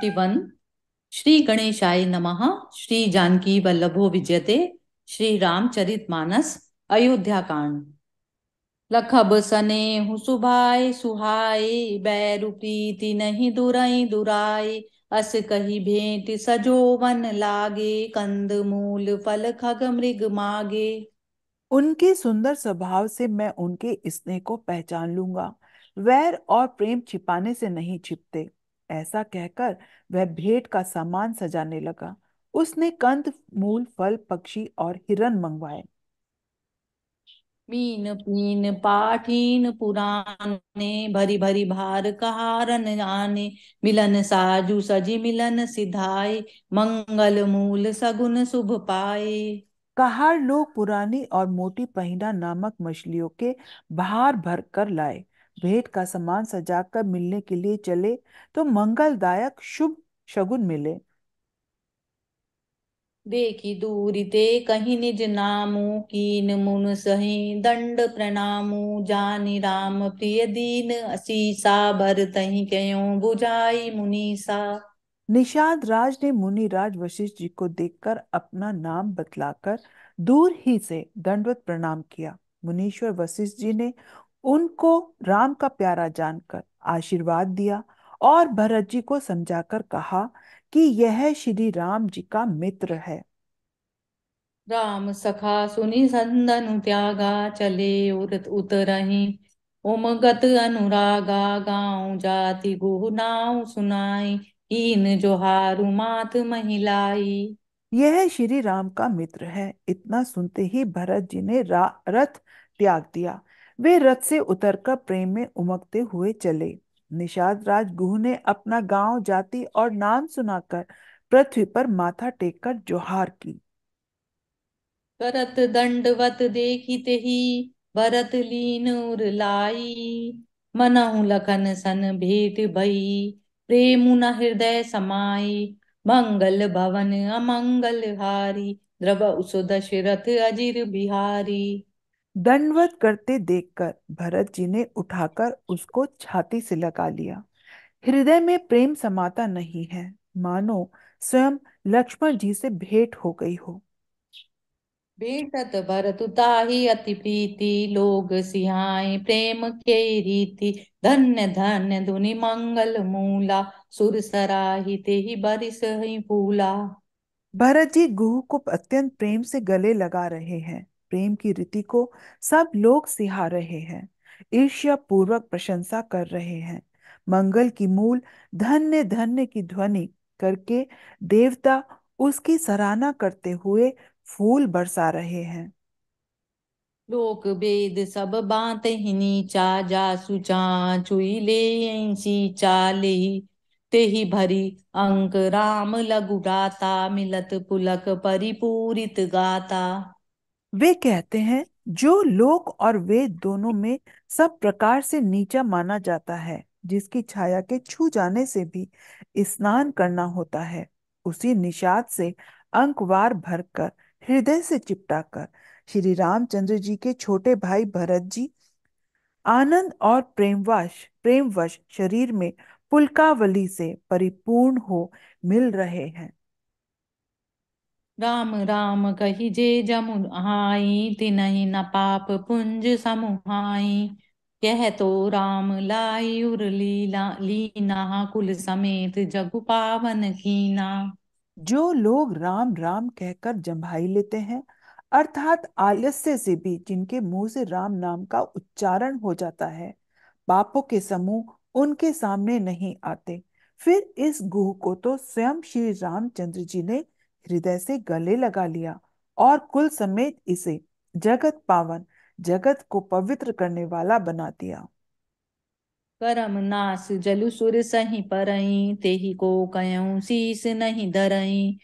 fifty one Shri गणेशाय नमः श्री जानकी वल्लभो विजयते श्री रामचरित मानस अयोध्या कांड लखब सने हुसुभाय सुहाय बैरु प्रीति नहीं दुराई दुराई अस कही भेंट सजो वन लागे कंद मूल फल खग मृग मागे उनके सुंदर स्वभाव से मैं उनके स्नेह को पहचान लूंगा वैर और प्रेम छिपाने से नहीं छिपते ऐसा कहकर वह भेंट का सामान सजाने लगा उसने कंद मूल फल पक्षी और हिरन मंगवाए पीन पीन पाठीन पुराने भरी भरी भार कहारन आने मिलन साजू सजी मिलन सिधाए मंगल मूल सगुन शुभ पाए कहार लोग पुरानी और मोटी पहिना नामक मछलियों के भार भर कर लाए भेंट का सामान सजाकर मिलने के लिए चले तो मंगलदायक शुभ शगुन मिले देखी दूरी ते कहीं निज नामु कीन मुन सही दंड प्रणामु जानी राम प्रिय दीन असीसा भर तही कहो बुझाई मुनीसा निषाद राज ने राज वशिष्ठ जी को देखकर अपना नाम बतलाकर दूर ही से दंडवत प्रणाम किया मुनीश्वर वशिष्ठ जी ने उनको राम का प्यारा जानकर आशीर्वाद दिया और भरत जी को समझाकर कहा कि यह श्री राम जी का मित्र है राम सखा सुनि संदन त्यागा चले उतरही उमगत अनुरागा गाँव जाति नाव सुनाई इन जोहारु मात महिलाई यह श्री राम का मित्र है इतना सुनते ही भरत जी ने रथ त्याग दिया वे रथ से उतरकर प्रेम में उमकते हुए चले निषाद राज गुह ने अपना गांव जाति और नाम सुनाकर पृथ्वी पर माथा टेक कर जोहार की करत दंडवत देखिते ही भरत लीन उर लाई मनहु लखन सन भेट भई प्रेम न हृदय समाई मंगल भवन अमंगल हारी द्रव दशरथ अजिर बिहारी दंडवत करते देखकर भरत जी ने उठाकर उसको छाती से लगा लिया हृदय में प्रेम समाता नहीं है मानो स्वयं लक्ष्मण जी से भेंट हो गई हो बेटत भरतुताही अति प्रीति लोग सिहाई प्रेम के रीति धन्य धन्य धुनि मंगल मूला सुर सराही ते ही बरिस ही फूला भरत जी गुह को अत्यंत प्रेम से गले लगा रहे हैं प्रेम की रीति को सब लोग सिहा रहे हैं ईर्ष्या पूर्वक प्रशंसा कर रहे हैं मंगल की मूल धन्य धन्य की ध्वनि करके देवता उसकी सराहना करते हुए फूल बरसा रहे हैं लोक बेद सब बात हिनी चा जा सुचा चुई ले ऐसी चा ले भरी अंक राम लगुडाता मिलत पुलक परिपूरित गाता वे कहते हैं जो लोक और वेद दोनों में सब प्रकार से नीचा माना जाता है जिसकी छाया के छू जाने से भी स्नान करना होता है उसी निषाद से अंकवार भरकर हृदय से चिपटाकर श्री रामचंद्र जी के छोटे भाई भरत जी आनंद और प्रेमवश प्रेमवश शरीर में पुलकावली से परिपूर्ण हो मिल रहे हैं राम राम कही जे जमु आई तिनहि न पाप पुंज समुहाई यह तो राम लाई उर लीला लीना कुल समेत जगु पावन कीना जो लोग राम राम कहकर जम्भाई लेते हैं अर्थात आलस्य से भी जिनके मुंह से राम नाम का उच्चारण हो जाता है पापों के समूह उनके सामने नहीं आते फिर इस गुह को तो स्वयं श्री रामचंद्र जी ने हृदय से गले लगा लिया और कुल समेत इसे जगत पावन जगत को पवित्र करने वाला बना दिया करम नास जलु सुर सही पर को कयऊ शीस नहीं धरई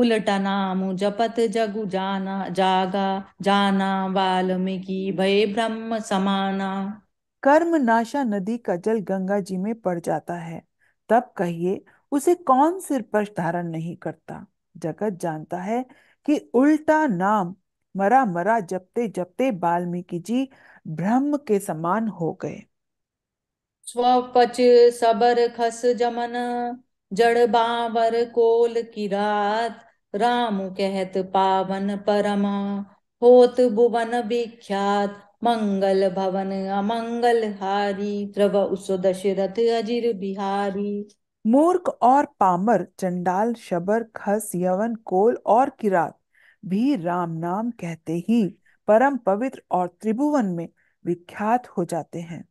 उलटा नाम जपत जगु जाना जागा जाना वाल्मीकि भय ब्रह्म समाना कर्म नाशा नदी का जल गंगा जी में पड़ जाता है तब कहिए उसे कौन सिर पर धारण नहीं करता जगत जानता है कि उल्टा नाम मरा मरा जपते जपते वाल्मीकि जी ब्रह्म के समान हो गए स्वपच सबर खस जमन जड़ बावर कोल की रात राम कहत पावन परमा होत भुवन विख्यात मंगल भवन अमंगल हारी त्रव उस दशरथ अजिर बिहारी मूर्ख और पामर चंडाल शबर खस यवन कोल और किरात भी राम नाम कहते ही परम पवित्र और त्रिभुवन में विख्यात हो जाते हैं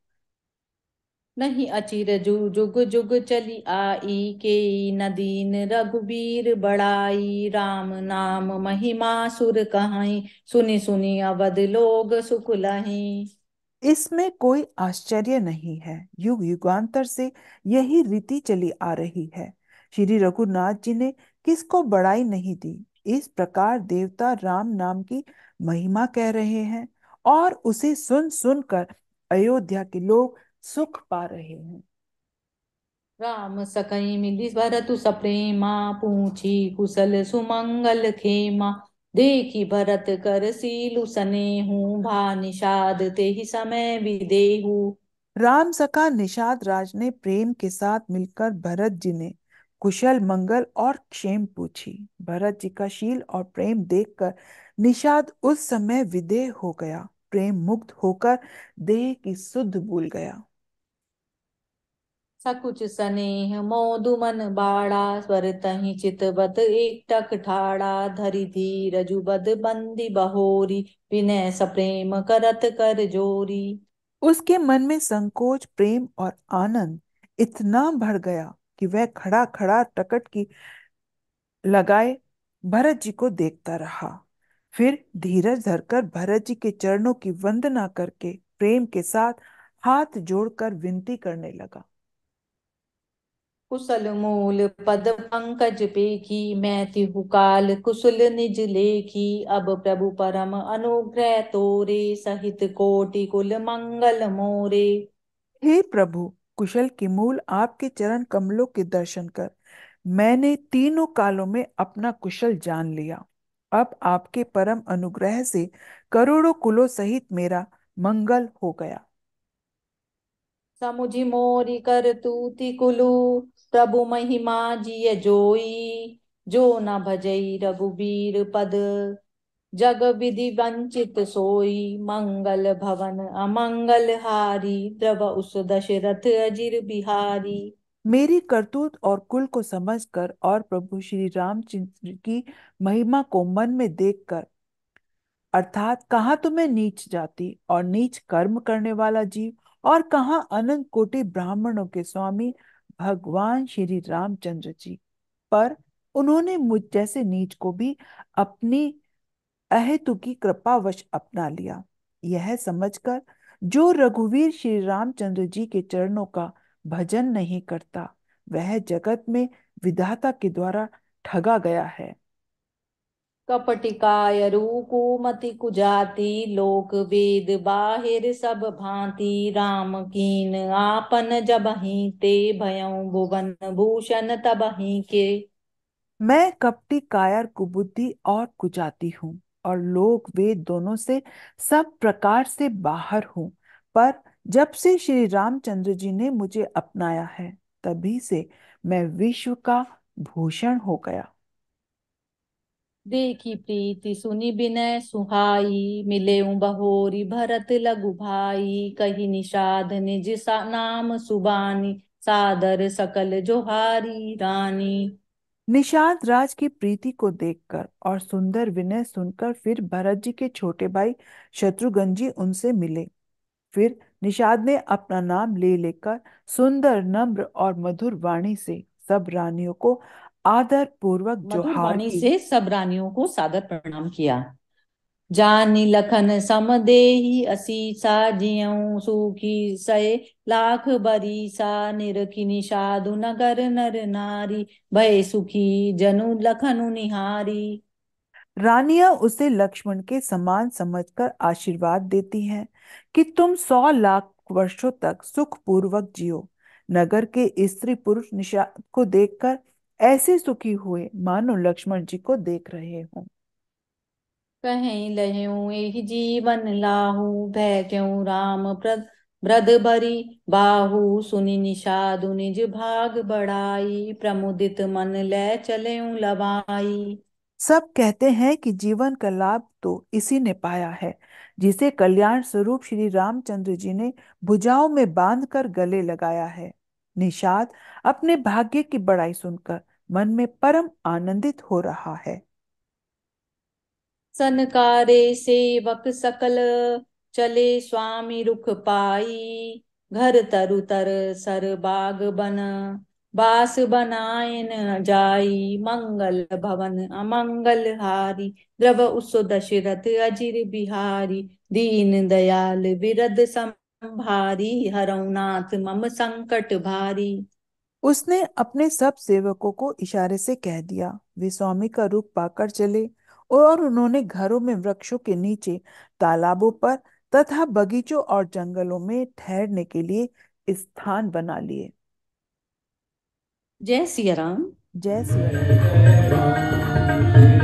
नहीं अचिर जुग जुग जुग चली आई के नदीन रघुबीर बड़ाई राम नाम महिमा सुर कहाई सुनी सुनी अवध लोग सुख लही इसमें कोई आश्चर्य नहीं है युग युगांतर से यही रीति चली आ रही है श्री रघुनाथ जी ने किसको बड़ाई नहीं दी इस प्रकार देवता राम नाम की महिमा कह रहे हैं और उसे सुन सुनकर अयोध्या के लोग सुख पा रहे हैं राम सकई मिली भरतु सप्रेमा पूछी कुशल सुमंगल खेमा देखी भरत कर सीलु सने हूँ भा निषाद ते ही समय विदेहू राम सका निषाद राज ने प्रेम के साथ मिलकर भरत जी ने कुशल मंगल और क्षेम पूछी भरत जी का शील और प्रेम देखकर निषाद उस समय विदेह हो गया प्रेम मुक्त होकर देह की सुध भूल गया सकुच सनेह मोदु मन बाड़ा स्वर तहि चित बद टक ठाड़ा धरि धीर जुबद बंदी बहोरी विनय सप्रेम करत कर जोरी उसके मन में संकोच प्रेम और आनंद इतना भर गया कि वह खड़ा खड़ा टकट की लगाए भरत जी को देखता रहा फिर धीरज धरकर भरत जी के चरणों की वंदना करके प्रेम के साथ हाथ जोड़कर विनती करने लगा कुशल मूल पद पंकज पेखी मैं तिहु काल कुशल निज लेखी अब प्रभु परम अनुग्रह तोरे सहित कोटि कुल मंगल मोरे हे प्रभु कुशल के मूल आपके चरण कमलों के दर्शन कर मैंने तीनों कालों में अपना कुशल जान लिया अब आपके परम अनुग्रह से करोड़ों कुलों सहित मेरा मंगल हो गया समुझी मोरी कर तूती कुलू प्रभु महिमा जिय जोई जो न भजई रघुबीर पद जग विधि वंचित सोई मंगल भवन अमंगल हारी द्रव उस दशरथ अजीर बिहारी मेरी करतूत और कुल को समझकर और प्रभु श्री रामचंद्र की महिमा को मन में देखकर अर्थात कहा तुम्हें तो नीच जाति और नीच कर्म करने वाला जीव और कहा अनंत कोटि ब्राह्मणों के स्वामी भगवान श्री रामचंद्र जी पर उन्होंने मुझ जैसे नीच को भी अपनी अहेतु की कृपावश अपना लिया यह समझकर जो रघुवीर श्री रामचंद्र जी के चरणों का भजन नहीं करता वह जगत में विधाता के द्वारा ठगा गया है कपटिकाय रूकुमति कुजाति लोक वेद बाहिर सब भांति राम कीन आपन ही ते भयउ भुवन भूषण ही के मैं कपटी कायर कुबुद्धि और कुजाती हूँ और लोक वेद दोनों से सब प्रकार से बाहर हूँ पर जब से श्री रामचंद्र जी ने मुझे अपनाया है तभी से मैं विश्व का भूषण हो गया देखी प्रीति सुनी बिनय सुहाई मिले बहोरी भरत लघु भाई कही निषाद निज नाम सुबानी सादर सकल जोहारी रानी निषाद राज की प्रीति को देखकर और सुंदर विनय सुनकर फिर भरत जी के छोटे भाई शत्रुघ्न जी उनसे मिले फिर निषाद ने अपना नाम ले लेकर सुंदर नम्र और मधुर वाणी से सब रानियों को आदर पूर्वक जोहार से सब रानियों को सादर प्रणाम किया जानी लखन समदेही असी सा जियो सुखी सय लाख बरी सा निरकिनी साधु नगर नर नारी भय सुखी जनु लखनु निहारी रानिया उसे लक्ष्मण के समान समझकर आशीर्वाद देती हैं कि तुम सौ लाख वर्षों तक सुख पूर्वक जियो नगर के स्त्री पुरुष निषाद को देखकर ऐसे सुखी हुए मानो लक्ष्मण जी को देख रहे हों कहें जीवन लाहू भय क्यों राम प्रद ब्रद भरी बाहु सुनि निषाद निज भाग बढ़ाई प्रमुदित मन लय चले लवाई सब कहते हैं कि जीवन का लाभ तो इसी ने पाया है जिसे कल्याण स्वरूप श्री रामचंद्र जी ने भुजाओं में बांधकर गले लगाया है निषाद अपने भाग्य की बड़ाई सुनकर मन में परम आनंदित हो रहा है सनकारे सेवक सकल चले स्वामी रुख पाई घर तरु तर सर बाग बन बास बनाए न जाई मंगल भवन अमंगल हारी द्रव उस दशरथ अजिर बिहारी दीन दयाल विरद संभारी हरौनाथ मम संकट भारी उसने अपने सब सेवकों को इशारे से कह दिया वे स्वामी का रुख पाकर चले और उन्होंने घरों में वृक्षों के नीचे तालाबों पर तथा बगीचों और जंगलों में ठहरने के लिए स्थान बना लिए जय सिया राम जय सियाराम